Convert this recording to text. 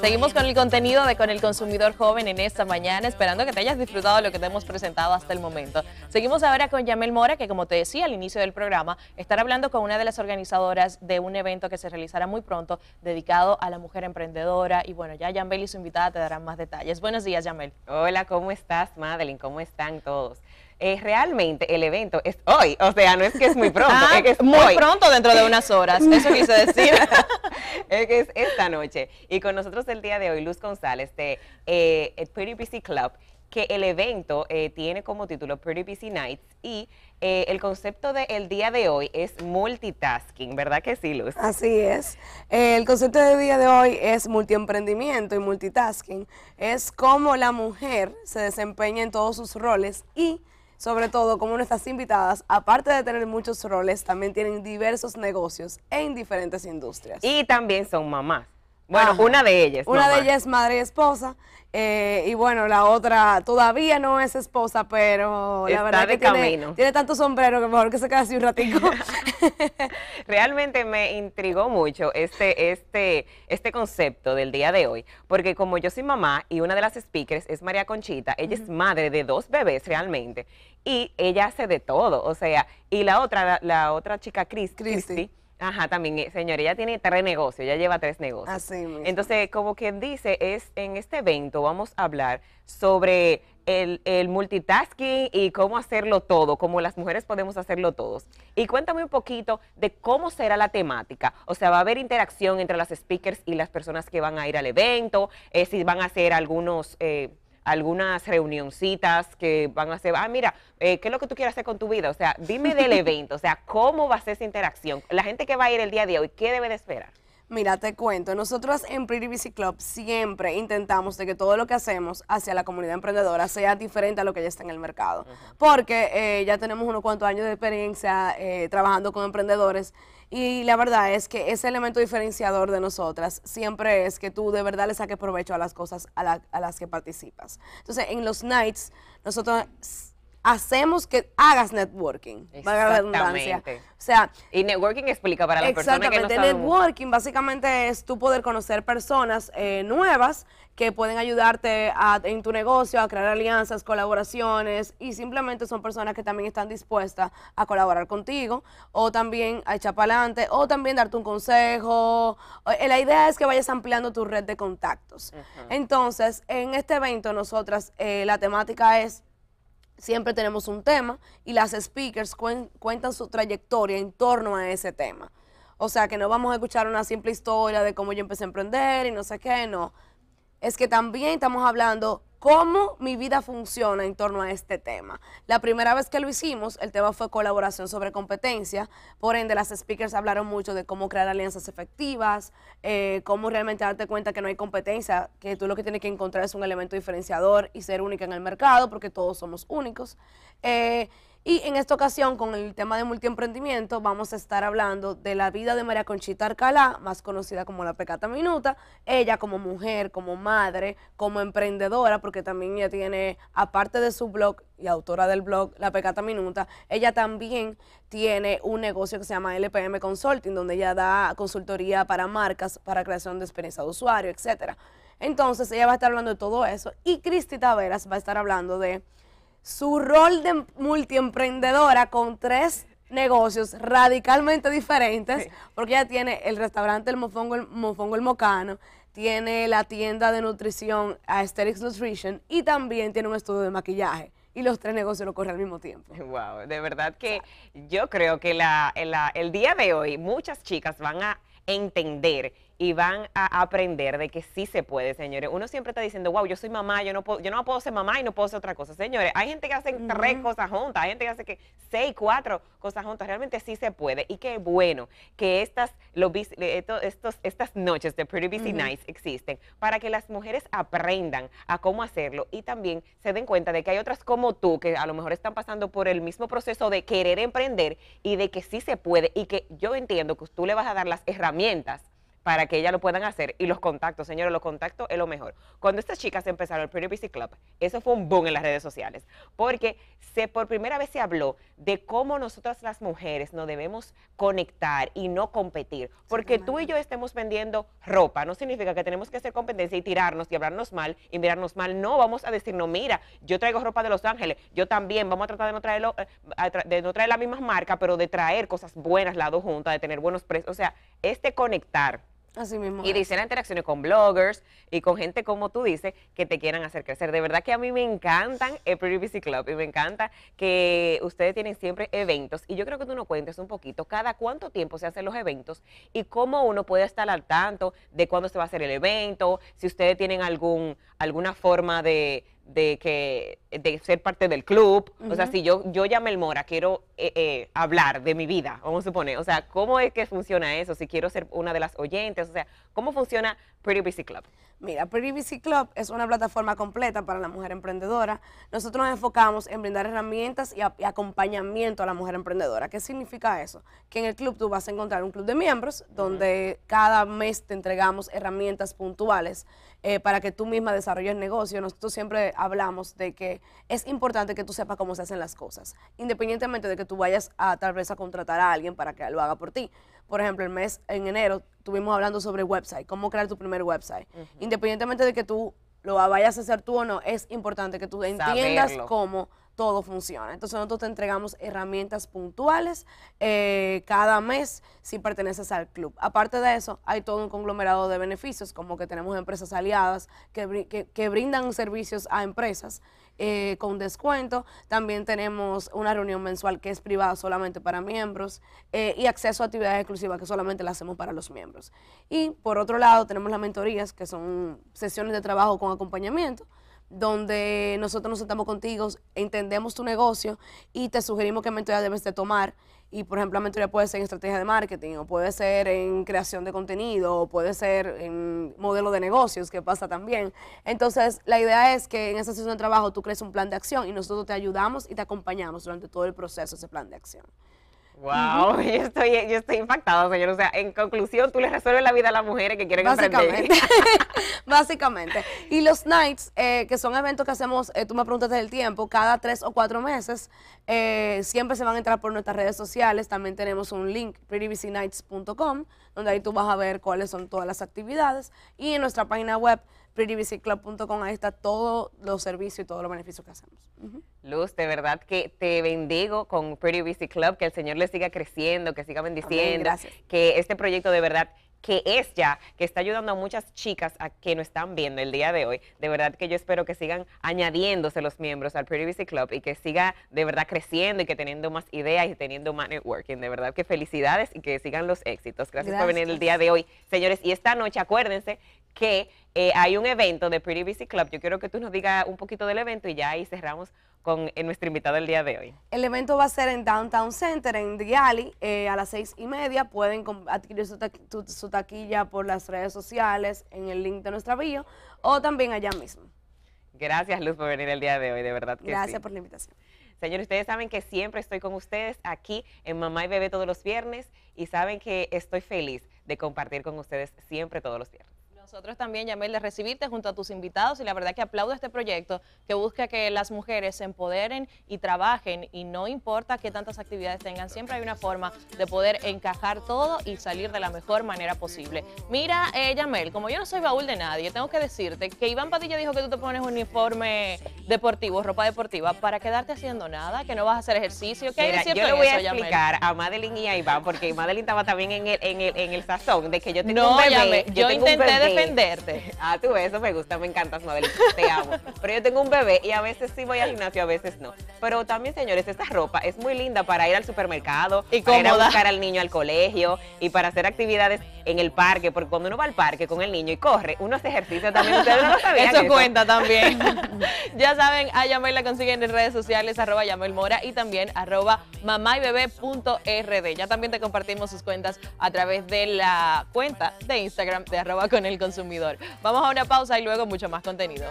Seguimos con el contenido de Con el Consumidor Joven en esta mañana, esperando que te hayas disfrutado lo que te hemos presentado hasta el momento. Seguimos ahora con Yamel Mora, que como te decía al inicio del programa, estará hablando con una de las organizadoras de un evento que se realizará muy pronto dedicado a la mujer emprendedora. Y bueno, ya Yamel y su invitada te darán más detalles. Buenos días, Yamel. Hola, ¿cómo estás, Madeline? ¿Cómo están todos? Eh, realmente el evento es hoy, o sea, no es que es muy pronto, ah, es que es muy pronto dentro de unas horas, eso quise decir. es esta noche. Y con nosotros el día de hoy, Luz González de eh, Pretty Busy Club, que el evento eh, tiene como título Pretty Busy Nights y eh, el concepto del día de hoy es multitasking, ¿verdad que sí, Luz? Así es. el concepto del día de hoy es multiemprendimiento y multitasking. Es cómo la mujer se desempeña en todos sus roles y sobre todo, como nuestras invitadas, aparte de tener muchos roles, también tienen diversos negocios en diferentes industrias. Y también son mamás. Bueno, una de ellas. Una de ellas es madre y esposa. Eh, y bueno, la otra todavía no es esposa, pero la verdad de que camino. Tiene, tanto sombrero que mejor que se quede así un ratito. Realmente me intrigó mucho este, este, este concepto del día de hoy, porque como yo soy mamá y una de las speakers es María Conchita, ella es madre de dos bebés realmente, y ella hace de todo, o sea, y la otra, la, otra chica, Chris, Ajá, también, eh, señora, ella tiene tres negocios, ya lleva tres negocios. Así mismo. Entonces, como quien dice, es en este evento vamos a hablar sobre el, multitasking y cómo hacerlo todo, cómo las mujeres podemos hacerlo todos. Y cuéntame un poquito de cómo será la temática. O sea, va a haber interacción entre las speakers y las personas que van a ir al evento, eh, si van a hacer algunos... Eh, algunas reunioncitas que van a hacer, ah, mira, eh, ¿qué es lo que tú quieres hacer con tu vida? O sea, dime del evento, o sea, ¿cómo va a ser esa interacción? La gente que va a ir el día de hoy, ¿qué debe de esperar? Mira, te cuento, nosotros en Pretty Busy Club siempre intentamos de que todo lo que hacemos hacia la comunidad emprendedora sea diferente a lo que ya está en el mercado, porque eh, ya tenemos unos cuantos años de experiencia eh, trabajando con emprendedores y la verdad es que ese elemento diferenciador de nosotras siempre es que tú de verdad le saques provecho a las cosas a, a las que participas. Entonces, en los nights, nosotros hacemos que hagas networking. Exactamente O sea, y networking explica para las personas que Exactamente, networking básicamente es tú poder conocer personas eh, nuevas que pueden ayudarte a, en tu negocio, a crear alianzas, colaboraciones y simplemente son personas que también están dispuestas a colaborar contigo o también a echar para adelante o también darte un consejo. Eh, la idea es que vayas ampliando tu red de contactos. Entonces, en este evento nosotras eh, la temática es siempre tenemos un tema y las speakers cuentan su trayectoria en torno a ese tema. O sea, que no vamos a escuchar una simple historia de cómo yo empecé a emprender y no sé qué, no. Es que también estamos hablando cómo mi vida funciona en torno a este tema. La primera vez que lo hicimos, el tema fue colaboración sobre competencia, por ende las speakers hablaron mucho de cómo crear alianzas efectivas, eh, cómo realmente darte cuenta que no hay competencia, que tú lo que tienes que encontrar es un elemento diferenciador y ser única en el mercado, porque todos somos únicos. Eh, y en esta ocasión, con el tema de multiemprendimiento, vamos a estar hablando de la vida de María Conchita Arcalá, más conocida como la Pecata Minuta, ella como mujer, como madre, como emprendedora, porque también ella tiene, aparte de su blog y autora del blog La Pecata Minuta, ella también tiene un negocio que se llama LPM Consulting, donde ella da consultoría para marcas, para creación de experiencia de usuario, etcétera. Entonces, ella va a estar hablando de todo eso y Cristi Taveras va a estar hablando de su rol de multiemprendedora con tres negocios radicalmente diferentes, porque ella tiene el restaurante El Mofongo, el Mofongo El Mocano, tiene la tienda de nutrición Aesthetics Nutrition y también tiene un estudio de maquillaje y los tres negocios lo corren al mismo tiempo. Wow, de verdad que yo creo que el día de hoy muchas chicas van a entender y van a aprender de que sí se puede, señores. Uno siempre está diciendo, wow, yo soy mamá, yo no puedo, yo no puedo ser mamá y no puedo ser otra cosa. Señores, hay gente que hace tres cosas juntas, hay gente que hace que seis, cuatro cosas juntas. Realmente sí se puede. Y qué bueno que estas, lo, eh, estos, estas noches de Pretty Busy Nights existen para que las mujeres aprendan a cómo hacerlo y también se den cuenta de que hay otras como tú que a lo mejor están pasando por el mismo proceso de querer emprender y de que sí se puede y que yo entiendo que tú le vas a dar las herramientas para que ellas lo puedan hacer. Y los contactos, señores, los contactos es lo mejor. Cuando estas chicas empezaron el Pretty Busy Club, eso fue un boom en las redes sociales, porque se, por primera vez se habló de cómo nosotras las mujeres nos debemos conectar y no competir. Porque tú y yo estemos vendiendo ropa, no significa que tenemos que hacer competencia y tirarnos y hablarnos mal y mirarnos mal. No, vamos a decir, no, mira, yo traigo ropa de Los Ángeles, yo también, vamos a tratar de no traer la misma marca, pero de traer cosas buenas lado dos juntas, de tener buenos precios. O sea, este conectar Así mismo. Y de interacciones con bloggers y con gente como tú dices que te quieran hacer crecer. De verdad que a mí me encantan el privacy Club y me encanta que ustedes tienen siempre eventos. Y yo creo que tú nos cuentes un poquito cada cuánto tiempo se hacen los eventos y cómo uno puede estar al tanto de cuándo se va a hacer el evento, si ustedes tienen algún, alguna forma de, de que de ser parte del club. O sea, si yo, yo el mora, quiero eh, eh, hablar de mi vida, vamos a suponer. O sea, ¿cómo es que funciona eso? Si quiero ser una de las oyentes, o sea, ¿cómo funciona Pretty Busy Club? Mira, Privacy Club es una plataforma completa para la mujer emprendedora. Nosotros nos enfocamos en brindar herramientas y, acompañamiento a la mujer emprendedora. ¿Qué significa eso? Que en el club tú vas a encontrar un club de miembros donde cada mes te entregamos herramientas puntuales eh, para que tú misma desarrolles el negocio. Nosotros siempre hablamos de que es importante que tú sepas cómo se hacen las cosas, independientemente de que tú vayas a tal vez a contratar a alguien para que lo haga por ti por ejemplo, el mes en enero estuvimos hablando sobre website, cómo crear tu primer website. Independientemente de que tú lo vayas a hacer tú o no, es importante que tú entiendas cómo todo funciona. Entonces nosotros te entregamos herramientas puntuales eh, cada mes si perteneces al club. Aparte de eso, hay todo un conglomerado de beneficios, como que tenemos empresas aliadas que, que, que brindan servicios a empresas eh, con descuento. También tenemos una reunión mensual que es privada solamente para miembros eh, y acceso a actividades exclusivas que solamente la hacemos para los miembros. Y por otro lado tenemos las mentorías que son sesiones de trabajo con acompañamiento donde nosotros nos sentamos contigo, entendemos tu negocio y te sugerimos qué mentoría debes de tomar y, por ejemplo, la mentoría puede ser en estrategia de marketing, o puede ser en creación de contenido, o puede ser en modelo de negocios, que pasa también. Entonces, la idea es que en esa sesión de trabajo tú crees un plan de acción y nosotros te ayudamos y te acompañamos durante todo el proceso, ese plan de acción. Wow, yo, estoy, yo estoy impactado, señor. O sea, en conclusión, tú le resuelves la vida a las mujeres que quieren Básicamente. emprender. Básicamente. Y los nights, eh, que son eventos que hacemos, eh, tú me desde del tiempo, cada tres o cuatro meses, eh, siempre se van a entrar por nuestras redes sociales. También tenemos un link, prettybusynights.com, donde ahí tú vas a ver cuáles son todas las actividades. Y en nuestra página web, prettybicyclub.com ahí está todos los servicios y todos los beneficios que hacemos. Luz, de verdad que te bendigo con Pretty Busy Club, que el Señor le siga creciendo, que siga bendiciendo, gracias. que este proyecto de verdad que es ya, que está ayudando a muchas chicas a que no están viendo el día de hoy. De verdad que yo espero que sigan añadiéndose los miembros al Pretty Busy Club y que siga de verdad creciendo y que teniendo más ideas y teniendo más networking. De verdad que felicidades y que sigan los éxitos. Gracias, por venir el día de hoy, señores. Y esta noche, acuérdense que eh, hay un evento de Pretty Busy Club. Yo quiero que tú nos digas un poquito del evento y ya ahí cerramos con eh, nuestro invitado el día de hoy. El evento va a ser en Downtown Center, en The eh, a las seis y media. Pueden adquirir su, taquilla por las redes sociales, en el link de nuestra bio, o también allá mismo. Gracias, Luz, por venir el día de hoy, de verdad que Gracias por la invitación. Señores, ustedes saben que siempre estoy con ustedes aquí en Mamá y Bebé todos los viernes y saben que estoy feliz de compartir con ustedes siempre todos los viernes. Nosotros también, Yamel, de recibirte junto a tus invitados y la verdad que aplaudo este proyecto que busca que las mujeres se empoderen y trabajen y no importa qué tantas actividades tengan, siempre hay una forma de poder encajar todo y salir de la mejor manera posible. Mira, eh, Yamel, como yo no soy baúl de nadie, tengo que decirte que Iván Padilla dijo que tú te pones un uniforme deportivo, ropa deportiva, para quedarte haciendo nada, que no vas a hacer ejercicio. Que hay de yo voy a explicar a Madeline y a Iván, porque Madeline estaba también en el, sazón de que yo tengo un bebé, yo, intenté venderte. Ah, tú, eso me gusta, me encantas, Mabel, te amo. Pero yo tengo un bebé y a veces sí voy al gimnasio, a veces no. Pero también, señores, esta ropa es muy linda para ir al supermercado, y para buscar al niño al colegio y para hacer actividades en el parque, porque cuando uno va al parque con el niño y corre, uno se ejercita también. Eso, cuenta también. ya saben, a Yamel la consiguen en redes sociales, arroba Yamel Mora y también arroba mamá Ya también te compartimos sus cuentas a través de la cuenta de Instagram de arroba con el consumidor. Vamos a una pausa y luego mucho más contenido.